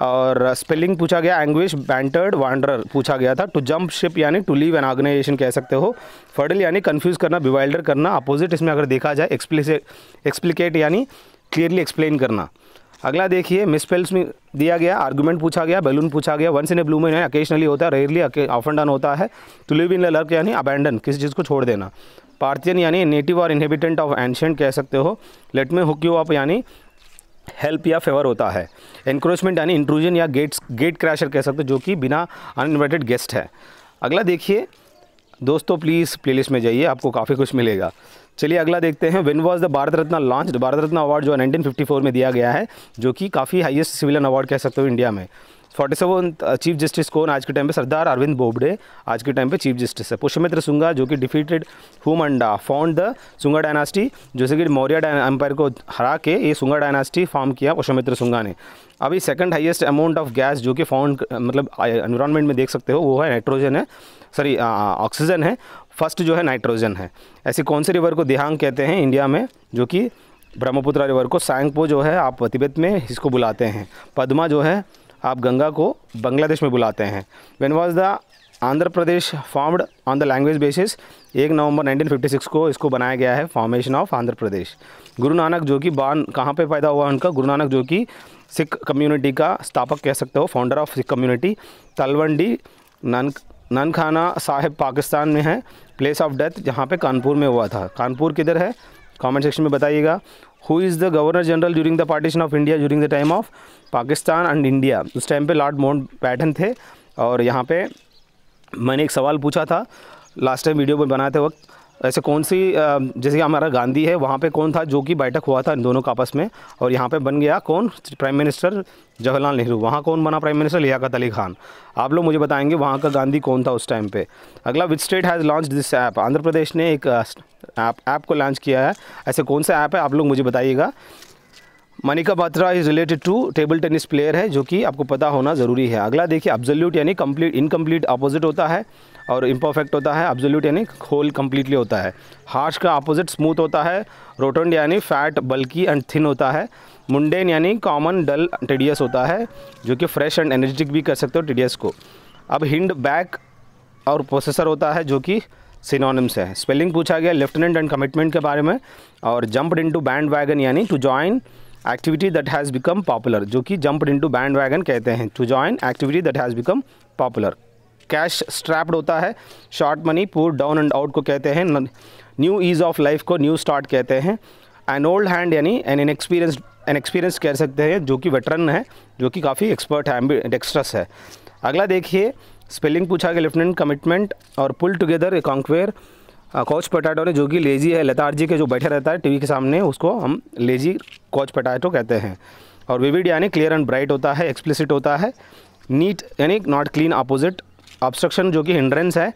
और स्पेलिंग पूछा गया एंग्विश बैंटर्ड वांडर पूछा गया था टू जंप शिप यानी टू लीव एन ऑर्गेनाइजेशन कह सकते हो फर्डल यानी कन्फ्यूज़ करना बिवाइल्डर करना अपोजिट इसमें अगर देखा जाए एक्सप्लिकेट यानी क्लियरली एक्सप्लेन करना अगला देखिए मिसपेल्स में दिया गया आर्गुमेंट पूछा गया बैलून पूछा गया वंस इन ए ब्लू में यानी अकेशनली होता है रेयरली ऑफ एंड डाउन होता है टू लिव इन लर्क यानी अबैंडन किसी चीज़ को छोड़ देना पार्थियन यानी नेटिव और इनहेबिटेंट ऑफ एंशेंट कह सकते हो लेट में हुक यू अप यानी हेल्प या फेवर होता है एनक्रोचमेंट यानी इंट्रूजन या गेट्स गेट क्रैशर कह सकते हो जो कि बिना अनइनवाइटेड गेस्ट है अगला देखिए दोस्तों प्लीज़ प्लेलिस्ट में जाइए आपको काफ़ी कुछ मिलेगा चलिए अगला देखते हैं when was the Bharat Ratna launch Bharat Ratna award जो 1954 में दिया गया है जो कि काफ़ी हाईएस्ट सिविलियन अवार्ड कह सकते हो इंडिया में फोर्टी सेवन चीफ जस्टिस कौन आज के टाइम पे सरदार अरविंद बोबडे आज के टाइम पे चीफ जस्टिस है पुष्यमित्र सुंगा जो कि डिफीटेड हुमंडा फाउंड द सुंगा डायनास्टी जैसे कि मौर्य एम्पायर को हरा के ये सुंगा डायनास्टी फॉर्म किया पुष्यमित्र सुंगा ने अभी second highest amount of gas जो कि फाउंड मतलब एनवायरनमेंट uh, में देख सकते हो वो है नाइट्रोजन है सॉरी ऑक्सीजन है फर्स्ट जो है नाइट्रोजन है ऐसे कौन से रिवर को देहांग कहते हैं इंडिया में जो कि ब्रह्मपुत्र रिवर को सैंगपो जो है आप तिब्बत में इसको बुलाते हैं पद्मा जो है आप गंगा को बांग्लादेश में बुलाते हैं when was the Andhra Pradesh formed on the language basis एक नवंबर 1956 को इसको बनाया गया है फॉर्मेशन ऑफ आंध्र प्रदेश गुरु नानक जो कि बान कहाँ पे पैदा हुआ उनका गुरु नानक जो कि सिख कम्युनिटी का स्थापक कह सकते हो founder of Sikh community Talwandi Nanak Nankana Sahib Pakistan में है प्लेस ऑफ डेथ जहाँ पे कानपुर में हुआ था कानपुर किधर है कमेंट सेक्शन में बताइएगा who is the governor general during the partition of India during the time of Pakistan and India उस टाइम पे लॉर्ड माउंट बैटन थे और यहाँ पे मैंने एक सवाल पूछा था लास्ट टाइम वीडियो पर बनाते वक्त ऐसे कौन सी जैसे हमारा गांधी है वहाँ पे कौन था जो कि बैठक हुआ था इन दोनों का आपस में और यहाँ पे बन गया कौन प्राइम मिनिस्टर जवाहरलाल नेहरू वहाँ कौन बना प्राइम मिनिस्टर लियाकत अली खान आप लोग मुझे बताएंगे वहाँ का गांधी कौन था उस टाइम पे अगला which state has launch this app Andhra Pradesh ने एक ऐप ऐप को लॉन्च किया है ऐसे कौन सा ऐप है आप लोग मुझे बताइएगा Manika Batra is related to table tennis player है जो कि आपको पता होना ज़रूरी है अगला देखिए अब्जल्यूट यानी कम्प्लीट इनकम्प्लीट अपोजिट होता है और इम्परफेक्ट होता है अब्जोल्यूट यानी होल कम्प्लीटली होता है हार्श का अपोजिट स्मूथ होता है रोटेंड यानी फैट बल्की एंड थिन होता है मुंडेन यानी कॉमन डल टीडियस होता है जो कि फ्रेश एंड एनर्जेटिक भी कर सकते हो टीडियस को अब हिंड बैक और प्रोसेसर होता है जो कि सिनोनिम्स है स्पेलिंग पूछा गया लेफ्टिनेंट एंड कमिटमेंट के बारे में और jump into bandwagon यानी to join activity that has become popular जो कि jump into bandwagon कहते हैं to join activity that has become popular cash strapped होता है short money poor down and out को कहते हैं न्यू ईज़ ऑफ लाइफ को न्यू स्टार्ट कहते हैं एन ओल्ड हैंड यानी एन एक्सपीरियंस एन एक्सपीरियंस कह सकते हैं जो कि वेटरन है जो कि काफ़ी एक्सपर्ट है डेक्स्ट्रस है अगला देखिए स्पेलिंग पूछा गया लेफ्टिनेंट कमिटमेंट और pull together a conqueror coach potato ने जो कि लेजी है लतारजी के जो बैठे रहता है टीवी के सामने उसको हम लेजी कोच पटाटो कहते हैं और विविड यानी क्लियर एंड ब्राइट होता है एक्सप्लिसिट होता है नीट यानी नॉट क्लीन अपोजिट ऑब्स्ट्रक्शन जो कि हिंड्रेंस है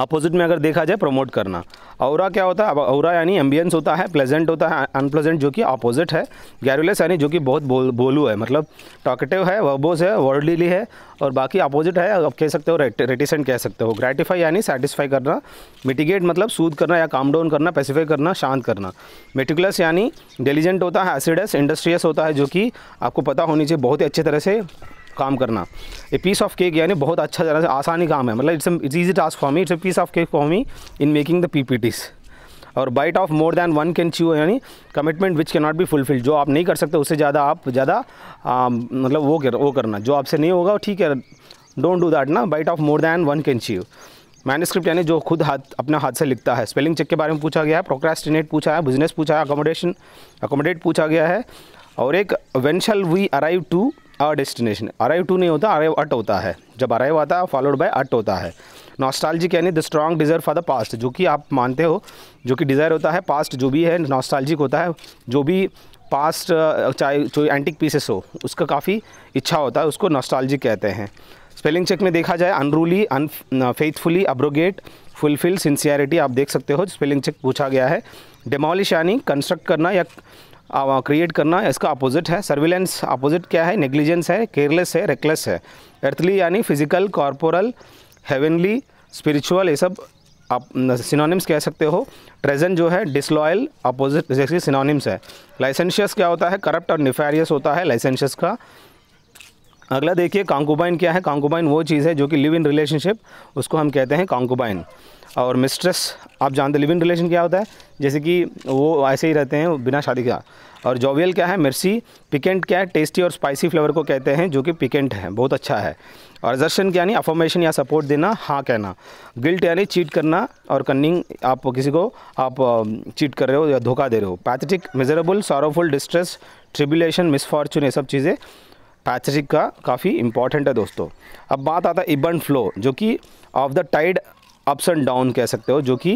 अपोजिट में अगर देखा जाए प्रमोट करना औरा क्या होता है औरा यानी एम्बियंस होता है प्लेजेंट होता है अनप्लेजेंट जो कि अपोजिट है गैरुलस यानी जो कि बहुत बोल बोलू है मतलब टॉकेटिव है वर्बोस है वर्डलीली है और बाकी अपोजिट है आप कह सकते हो रेटिसेंट कह सकते हो ग्रेटिफाई यानी सेटिस्फाई करना मिटिगेट मतलब सूद करना या काम डाउन करना पेसिफाई करना शांत करना मेटिकुलस यानी डेलीजेंट होता है एसिडस इंडस्ट्रियस होता है जो कि आपको पता होनी चाहिए बहुत ही अच्छी तरह से काम करना ए पीस ऑफ केक यानी बहुत अच्छा जाना आसानी काम है मतलब it's it's easy task for me it's a piece of cake for me in making the pie और bite off more than one can chew यानी commitment which can not be fulfil जो आप नहीं कर सकते उससे ज़्यादा आप ज़्यादा मतलब वो कर वो करना जो आपसे नहीं होगा वो ठीक है डोंट डू दैट ना bite off more than one can chew manuscript यानी जो खुद हाथ अपना हाथ से लिखता है स्पेलिंग चेक के बारे में पूछा गया है प्रोक्रेस्टिनेट पूछा है बिजनेस पूछा है अकोमोडेशन अकोमोडेट पूछा गया है और एक when shall we arrive to a destination arrive to नहीं होता अराइव अट होता है जब अराइव आता है फॉलोड बाय अट होता है नॉस्टालजिक यानी the strong desire for the past जो कि आप मानते हो जो कि डिज़ायर होता है पास्ट जो भी है नॉस्टालजिक होता है जो भी पास्ट चाहे जो एंटिक पीसेस हो उसका काफ़ी इच्छा होता है उसको नॉस्टालजिक कहते हैं स्पेलिंग चेक में देखा जाए unruly unfaithfully abrogate fulfil sincerity आप देख सकते हो स्पेलिंग चेक पूछा गया है डेमोलिश यानी कंस्ट्रक्ट करना या क्रिएट करना इसका अपोजिट है सर्विलेंस अपोजिट क्या है नेग्लिजेंस है केयरलेस है रेकलेस है अर्थली यानी फिजिकल कॉर्पोरल हेवनली स्पिरिचुअल ये सब आप सिनोनिम्स कह सकते हो ट्रेजेंट जो है डिसलॉयल अपोजिट जैसे सिनोनिम्स है लाइसेंशियस क्या होता है करप्ट और निफेरियस होता है लाइसेंशियस का अगला देखिए कांकुबाइन क्या है कांकुबाइन वो चीज़ है जो कि लिव इन रिलेशनशिप उसको हम कहते हैं कांकुबाइन और मिस्ट्रेस आप जानते लिव इन रिलेशन क्या होता है जैसे कि वो ऐसे ही रहते हैं बिना शादी का और जोवियल क्या है मिर्सी पिकेंट क्या है टेस्टी और स्पाइसी फ्लेवर को कहते हैं जो कि पिकेंट है बहुत अच्छा है और जर्शन क्या यानी अफॉर्मेशन या सपोर्ट देना हाँ कहना गिल्ट यानी चीट करना और कन्निंग आप किसी को आप चीट कर रहे हो या धोखा दे रहे हो pathetic measurable sorrowful distress tribulation misfortune ये सब चीज़ें पैचरिक का काफ़ी इंपॉर्टेंट है दोस्तों अब बात आता है इबन फ्लो जो कि of the tide ups and down कह सकते हो जो कि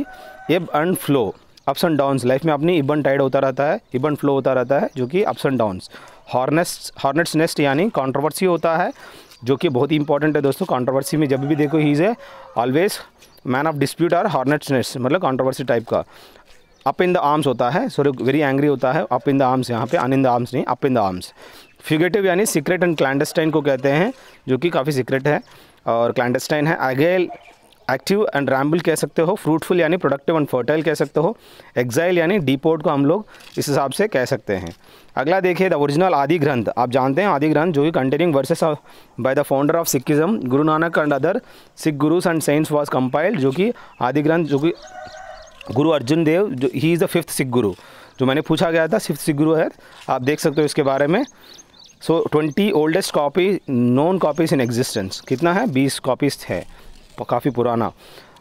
ebb and flow ups and downs life में अपनी इबन टाइड होता रहता है इबन फ्लो होता रहता है जो कि ups and downs hornets hornet's nest यानी कॉन्ट्रोवर्सी होता है जो कि बहुत ही इंपॉर्टेंट है दोस्तों कॉन्ट्रोवर्सी में जब भी देखो he is a always man of dispute और हॉर्नेट्स नेस्ट मतलब कॉन्ट्रोवर्सी टाइप का अप इन द आर्म्स होता है सॉरी वेरी एंग्री होता है अप इन द आर्म्स यहाँ पे अन इन द आर्म्स नहीं up in the arms fugitive यानी सीक्रेट एंड क्लैंडस्टाइन को कहते हैं जो कि काफ़ी सीक्रेट है और क्लैंडस्टाइन है आगे एक्टिव एंड रैम्बल कह सकते हो फ्रूटफुल यानी प्रोडक्टिव एंड फर्टाइल कह सकते हो एक्साइल यानी डीपोर्ट को हम लोग इस हिसाब से कह सकते हैं अगला देखिए द ओरिजिनल आदि ग्रंथ आप जानते हैं आदि ग्रंथ जो कि containing verses by the founder of Sikhism Guru Nanak and other Sikh gurus and saints was compiled जो कि आदि ग्रंथ जो कि गुरु अर्जुन देव जो he is the fifth Sikh guru जो मैंने पूछा गया था फिफ्थ सिख गुरु है आप देख सकते हो इसके बारे में so twenty oldest copy known copies in existence कितना है बीस कॉपीज़ है काफ़ी पुराना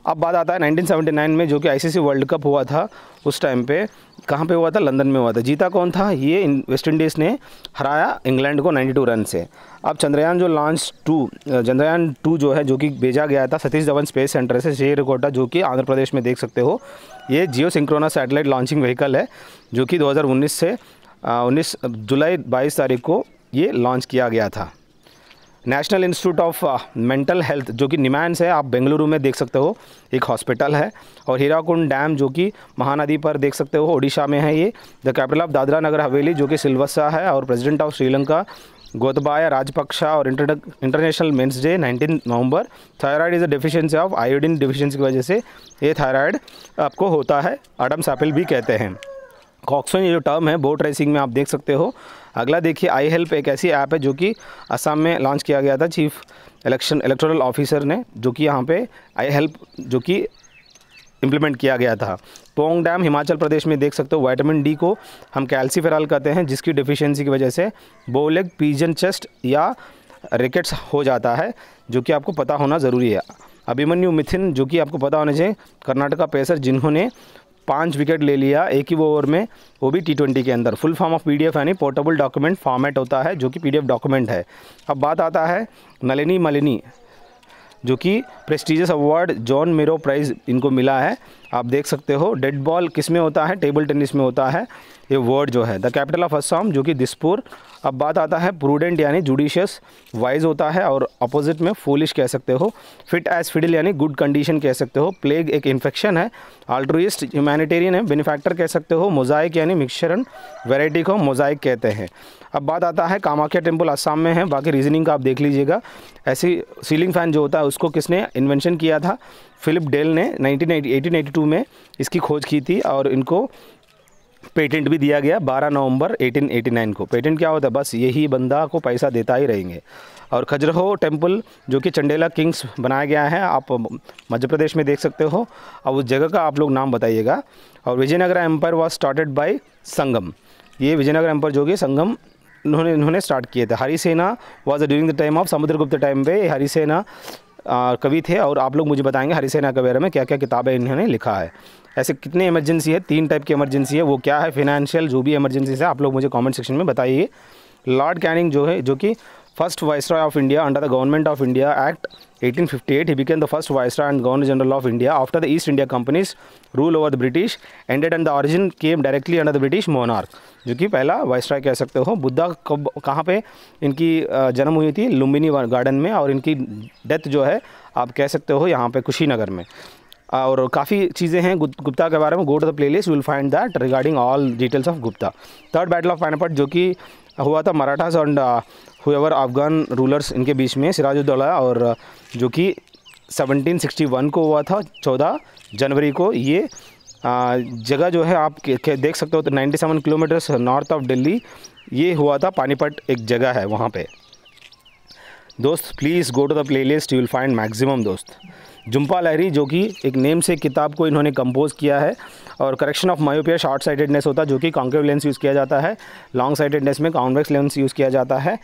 अब बात आता है 1979 में जो कि आईसीसी वर्ल्ड कप हुआ था उस टाइम पे कहाँ पे हुआ था लंदन में हुआ था जीता कौन था ये वेस्ट इंडीज़ ने हराया इंग्लैंड को 92 रन से अब चंद्रयान जो लॉन्च टू चंद्रयान टू जो है जो कि भेजा गया था सतीश धवन स्पेस सेंटर से श्रीकोटा जो कि आंध्र प्रदेश में देख सकते हो ये geosynchronous satellite launching vehicle है जो कि दो से उन्नीस जुलाई बाईस तारीख को ये लॉन्च किया गया था national institute of mental health जो कि निमांस है आप बेंगलुरु में देख सकते हो एक हॉस्पिटल है और हीराकुंड डैम जो कि महानदी पर देख सकते हो ओडिशा में है ये the capital of Dadra Nagar Haveli जो कि सिलवस्सा है और प्रेसिडेंट ऑफ श्रीलंका गोतबाया राजपक्षा और इंटरनेशनल मेंस डे 19 नवंबर thyroid is a deficiency of iodine deficiency की वजह से ये थायराइड आपको होता है अडम सापिल भी कहते हैं कॉक्सोन ये जो टर्म है बोट रेसिंग में आप देख सकते हो अगला देखिए आई हेल्प एक ऐसी ऐप है जो कि असम में लॉन्च किया गया था चीफ इलेक्शन इलेक्टोरल ऑफिसर ने जो कि यहाँ पे आई हेल्प जो कि इम्प्लीमेंट किया गया था पोंग डैम हिमाचल प्रदेश में देख सकते हो वाइटामिन डी को हम कैल्सीफेराल कहते हैं जिसकी डिफिशियंसी की वजह से बोलेग पीजन चेस्ट या रिकेट्स हो जाता है जो कि आपको पता होना ज़रूरी है अभिमन्यु मिथिन जो कि आपको पता होना चाहिए कर्नाटका पेसर जिन्होंने पाँच विकेट ले लिया एक ही ओवर में वो भी टी ट्वेंटी के अंदर फुल फॉर्म ऑफ पीडीएफ यानी पोर्टेबल डॉक्यूमेंट फॉर्मेट होता है जो कि पीडीएफ डॉक्यूमेंट है अब बात आता है नलिनी मलिनी जो कि प्रेस्टिजियस अवार्ड जॉन मेरो प्राइज़ इनको मिला है आप देख सकते हो डेड बॉल किस में होता है टेबल टेनिस में होता है ये वर्ड जो है द कैपिटल ऑफ असम जो कि दिसपुर अब बात आता है प्रूडेंट यानी जुडिशियस वाइज होता है और अपोजिट में फूलिश कह सकते हो फिट एज फिडिल यानी गुड कंडीशन कह सकते हो प्लेग एक इन्फेक्शन है अल्ट्रोइस्ट ह्यूमैनिटेरियन है बेनिफैक्टर कह सकते हो मोजाइक यानी मिक्सचर एंड वेराइटी को मोजाइक कहते हैं अब बात आता है कामाख्या टेम्पल आसाम में है बाकी रीजनिंग का आप देख लीजिएगा ऐसी सीलिंग फैन जो होता है उसको किसने इन्वेंशन किया था फिलिप डेल ने टू में इसकी खोज की थी और इनको पेटेंट भी दिया गया 12 नवंबर 1889 को पेटेंट क्या होता है बस यही बंदा को पैसा देता ही रहेंगे और खजरहो टेम्पल जो कि चंडेला किंग्स बनाया गया है आप मध्य प्रदेश में देख सकते हो और उस जगह का आप लोग नाम बताइएगा और Vijayanagara empire was started by Sangam ये विजयनगर एम्पायर जो कि संगम उन्होंने उन्होंने स्टार्ट किए थे Harishena was during the time of Samudragupta time पे हरी सेना कवि थे और आप लोग मुझे बताएंगे हरिसेना के बारे में क्या क्या किताबें इन्होंने लिखा है ऐसे कितने इमरजेंसी है तीन टाइप की इमरजेंसी है वो क्या है फिनेंशियल जो भी इमरजेंसी है आप लोग मुझे कमेंट सेक्शन में बताइए लॉर्ड कैनिंग जो है जो कि first viceroy of India under the government of India act 1858, he became the first Viceroy and Governor General of India after the East India Company's rule over the British ended and the origin came directly under the British monarch. jo ki pehla viceroy keh sakte ho buddha कब कहाँ पे इनकी जन्म हुई थी Lumbini garden में और इनकी डेथ जो है आप कह सकते हो यहाँ पे कुशीनगर में और काफ़ी चीज़ें हैं गुप्ता के बारे में go to the playlist list will find that regarding all details of Gupta third battle of Panipat जो कि हुआ था Marathas and however Afghan rulers इनके बीच में सिराजुद्दौला और uh, जो कि 1761 को हुआ था 14 जनवरी को ये uh, जगह जो है आप देख सकते हो तो 97 किलोमीटर्स नॉर्थ ऑफ दिल्ली ये हुआ था पानीपत एक जगह है वहाँ पे दोस्त please go to the playlist you will find maximum दोस्त जुम्पा लहरी जो कि एक नेम से किताब को इन्होंने कंपोज किया है और correction of myopia short sightedness होता है जो कि कॉन्केव लेंस यूज़ किया जाता है लॉन्ग साइटेडनेस में कॉन्वेक्स लेंस यूज़ किया जाता है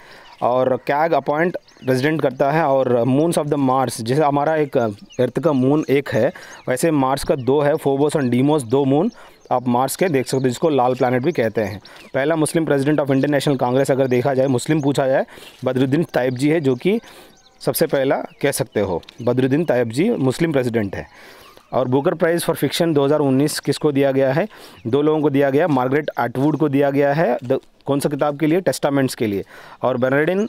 और कैग अपॉइंट रेजिडेंट करता है और मून्स ऑफ द मार्स जैसे हमारा एक अर्थ का मून एक है वैसे मार्स का दो है फोबोस एंड डीमोस दो मून आप मार्स के देख सकते हो जिसको लाल प्लानट भी कहते हैं पहला Muslim president of international Congress अगर देखा जाए मुस्लिम पूछा जाए बदरुद्दीन ताइब जी है जो कि सबसे पहला कह सकते हो बदरुद्दीन ताइब जी मुस्लिम प्रेजिडेंट है और बुकर प्राइज़ फॉर फिक्शन 2019 किसको दिया गया है दो लोगों को दिया गया मार्गरेट आटवुड को दिया गया है द कौन सा किताब के लिए टेस्टामेंट्स के लिए और बर्नाडिन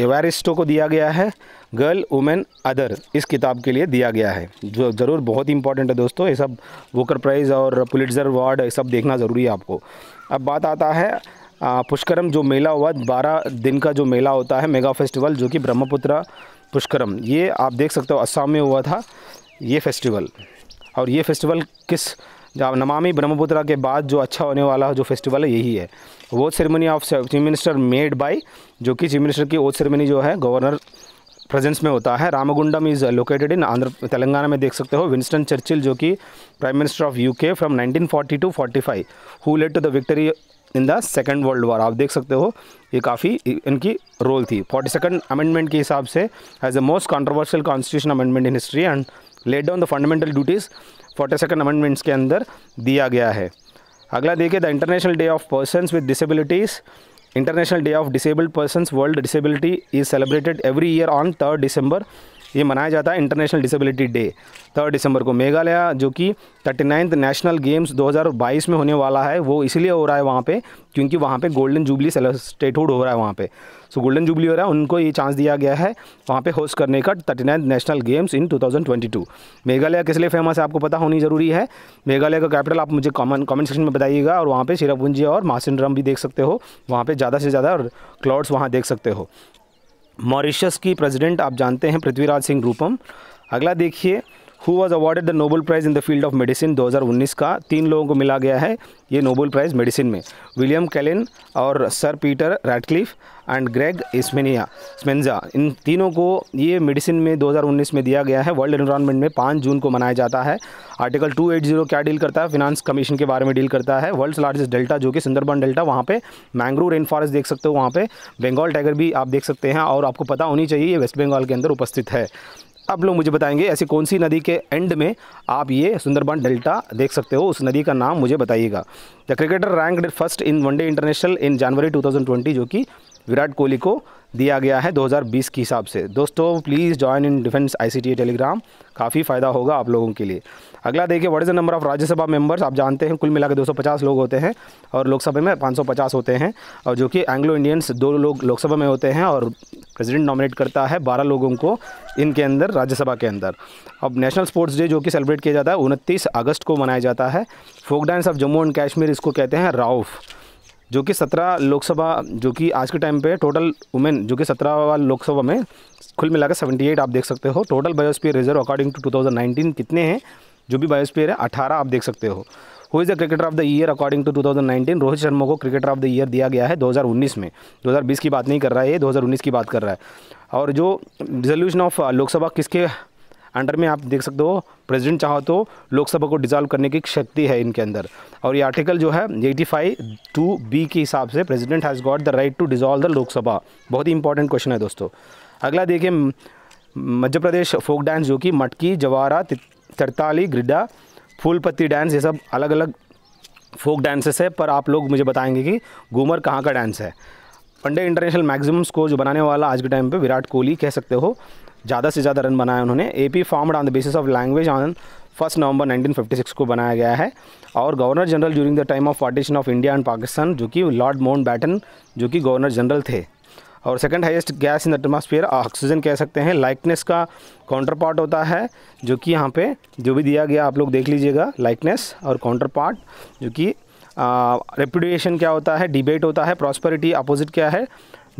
एवेरिस्टो को दिया गया है गर्ल वुमेन अदर इस किताब के लिए दिया गया है जो ज़रूर बहुत इंपॉर्टेंट है दोस्तों ये सब बुकर प्राइज़ और पुलिटर अवार्ड ये सब देखना ज़रूरी है आपको अब बात आता है पुष्करम जो मेला हुआ बारह दिन का जो मेला होता है मेगा फेस्टिवल जो कि ब्रह्मपुत्र पुष्करम ये आप देख सकते हो असम में हुआ था ये फेस्टिवल और ये फेस्टिवल किस नमामि ब्रह्मपुत्रा के बाद जो अच्छा होने वाला जो फेस्टिवल है यही है वो ceremony of chief minister made by जो कि चीफ मिनिस्टर की वो सेरेमनी जो है गवर्नर प्रेजेंस में होता है Ramagundam is located in Andhra Telangana में देख सकते हो विंस्टन चर्चिल जो कि prime minister of UK from forty to forty five who led to the victory in the second world war आप देख सकते हो ये काफ़ी इनकी रोल थी फोर्टी सेकेंड अमेंडमेंट के हिसाब से as the most controversial constitution amendment in history and laid down the fundamental duties forty second amendments के अंदर दिया गया है अगला देखिए the international day of persons with disabilities international day of disabled persons world disability is celebrated every year on third December ये मनाया जाता है international disability day third December को मेघालय जो कि थर्टी नाइन्थ नेशनल गेम्स 2022 में होने वाला है वो इसलिए हो रहा है वहाँ पे क्योंकि वहाँ पे गोल्डन जुबली स्टेटहुड हो रहा है वहाँ पे सो गोल्डन जुबली हो रहा है उनको ये चांस दिया गया है वहाँ पे होस्ट करने का thirty national games in 2022 Meghalaya किस लिए फेमस है आपको पता होनी ज़रूरी है मेघालय का कैपिटल आप मुझे कॉमेंट कॉमेंट सेक्शन में बताइएगा और वहाँ पर शिरापुंजी और मासिन भी देख सकते हो वहाँ पर ज़्यादा से ज़्यादा क्लाउड्स वहाँ देख सकते हो मॉरिशस की प्रेसिडेंट आप जानते हैं पृथ्वीराज सिंह रूपम अगला देखिए who was awarded the Nobel prize in the field of medicine 2019 का तीन लोगों को मिला गया है ये नोबल प्राइज़ मेडिसिन में विलियम कैलिन और sir Peter Ratcliffe and Gregg इसमेनिया स्मेंजा इन तीनों को ये मेडिसिन में 2019 में दिया गया है वर्ल्ड एनवायरनमेंट में पाँच जून को मनाया जाता है आर्टिकल 280 क्या डील करता है फिनांस कमीशन के बारे में डील करता है वर्ल्ड लार्जेस्ट डेल्टा जो कि सुंदरबन डेल्टा वहाँ पे मैंग्रोव रेन फॉरेस्ट देख सकते हो वहाँ पे बंगाल टाइगर भी आप देख सकते हैं और आपको पता होनी चाहिए ये वेस्ट बंगाल के अंदर उपस्थित है अब लोग मुझे बताएंगे ऐसी कौन सी नदी के एंड में आप ये सुंदरबन डेल्टा देख सकते हो उस नदी का नाम मुझे बताइएगा the cricketer ranked first in one day international in January 2020 जो कि विराट कोहली को दिया गया है 2020 के हिसाब से दोस्तों please join in defence ICT Telegram काफ़ी फ़ायदा होगा आप लोगों के लिए अगला देखिए what is the number of Rajya Sabha members आप जानते हैं कुल मिला के दो लोग होते हैं और लोकसभा में 550 होते हैं और जो कि एंग्लो इंडियंस दो लोग लोकसभा में होते हैं और प्रेसिडेंट नॉमिनेट करता है बारह लोगों को इनके अंदर राज्यसभा के अंदर अब नेशनल स्पोर्ट्स डे जो कि सेलिब्रेट किया जाता है उनतीस अगस्त को मनाया जाता है folk dance of Jammu and Kashmir इसको कहते हैं राउफ़ जो कि सत्रह लोकसभा जो कि आज के टाइम पे टोटल वुमेन जो कि सत्रह लोकसभा में कुल मिलाकर सेवेंटी एट आप देख सकते हो total biosphere reserve according to 2019 कितने हैं जो भी बायोस्पियर है अठारह आप देख सकते हो who is the cricketer of the year according to 2019 Rohit Sharma को क्रिकेटर ऑफ द ईयर दिया गया है 2019 में 2020 की बात नहीं कर रहा है ये 2019 की बात कर रहा है और जो रिजोल्यूशन ऑफ uh, लोकसभा किसके अंडर में आप देख सकते हो प्रेसिडेंट चाहो तो लोकसभा को डिजॉल्व करने की शक्ति है इनके अंदर और ये आर्टिकल जो है एटी फाइव टू बी के हिसाब से president has got the right to dissolve the Lok Sabha बहुत ही इंपॉर्टेंट क्वेश्चन है दोस्तों अगला देखिए मध्य प्रदेश फोक डांस जो कि मटकी जवारा तरताली ग्रिडा फूलपत्ती डांस ये सब अलग अलग फोक डांसेस है पर आप लोग मुझे बताएंगे कि घूमर कहाँ का डांस है पंडे इंटरनेशनल मैक्सिमम स्कोर जो बनाने वाला आज के टाइम पे विराट कोहली कह सकते हो ज़्यादा से ज़्यादा रन बनाए उन्होंने A P formed on the basis of language on first November 1956 को बनाया गया है और governor general during the time of partition of India and Pakistan जो कि लॉर्ड माउंट बैटन जो कि गवर्नर जनरल थे और second highest gas in atmosphere oxygen कह सकते हैं लाइकनेस का काउंटर पार्ट होता है जो कि यहाँ पे जो भी दिया गया आप लोग देख लीजिएगा लाइकनेस और काउंटर पार्ट जो कि रेपुडिएशन क्या होता है डिबेट होता है प्रॉस्पेरिटी अपोजिट क्या है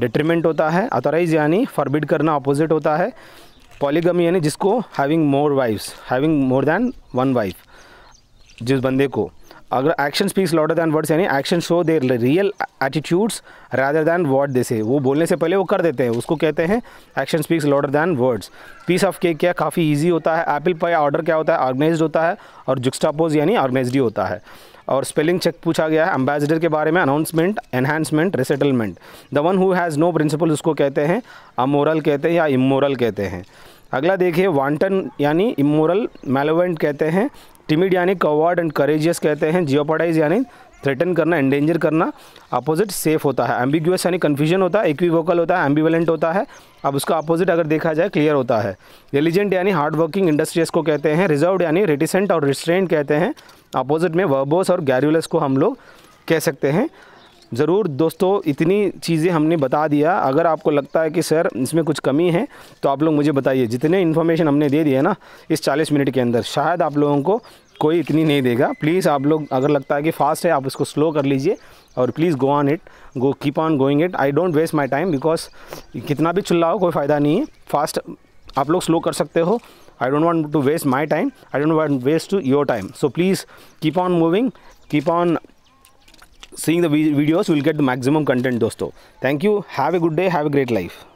डिट्रीमेंट होता है अथोराइज यानी फॉरबिड करना अपोजिट होता है पॉलीगमी यानी जिसको having more wives having more than one wife जिस बंदे को अगर action speaks louder than words यानी action show their real attitudes rather than word they say वो बोलने से पहले वो कर देते हैं उसको कहते हैं action speaks louder than words piece of cake क्या काफ़ी ईजी होता है एप्पल पाई ऑर्डर क्या होता है ऑर्गेनाइज होता है और जुक्स्टापोज यानी ऑर्गेनाइज होता है और स्पेलिंग चेक पूछा गया है एम्बेसडर के बारे में announcement enhancement resettlement the one who has no principle उसको कहते हैं अमोरल कहते हैं या इमोरल कहते हैं अगला देखिए वांटन यानी इमोरल मेलोवेंट कहते हैं टिमिड यानी कवर्ड एंड करेजियस कहते हैं जियोपाडाइज यानी थ्रेटन करना एंडेंजर करना अपोजिट सेफ होता है एम्बिग्यूस यानी कन्फ्यूजन होता है इक्वीवोकल होता है एम्बिवेलेंट होता है अब उसका अपोजिट अगर देखा जाए क्लियर होता है रिलीजेंट यानी हार्ड वर्किंग इंडस्ट्रीज को कहते हैं रिजर्व यानी रेटिसेंट और रिस्ट्रेंट कहते हैं अपोजिट में वर्बोस और गैरुलस को हम लोग कह सकते हैं ज़रूर दोस्तों इतनी चीज़ें हमने बता दिया अगर आपको लगता है कि सर इसमें कुछ कमी है तो आप लोग मुझे बताइए जितने इन्फॉर्मेशन हमने दे दिए ना इस 40 मिनट के अंदर शायद आप लोगों को कोई इतनी नहीं देगा प्लीज़ आप लोग अगर लगता है कि फास्ट है आप उसको स्लो कर लीजिए और please go on it go keep on going it I don't waste my time because कितना भी चिल्लाओ कोई फ़ायदा नहीं है फास्ट आप लोग स्लो कर सकते हो I don't want to waste my time. I don't want to waste your time. So please keep on moving. Keep on seeing the videos. we will get the maximum content, dosto. Thank you. Have a good day. Have a great life.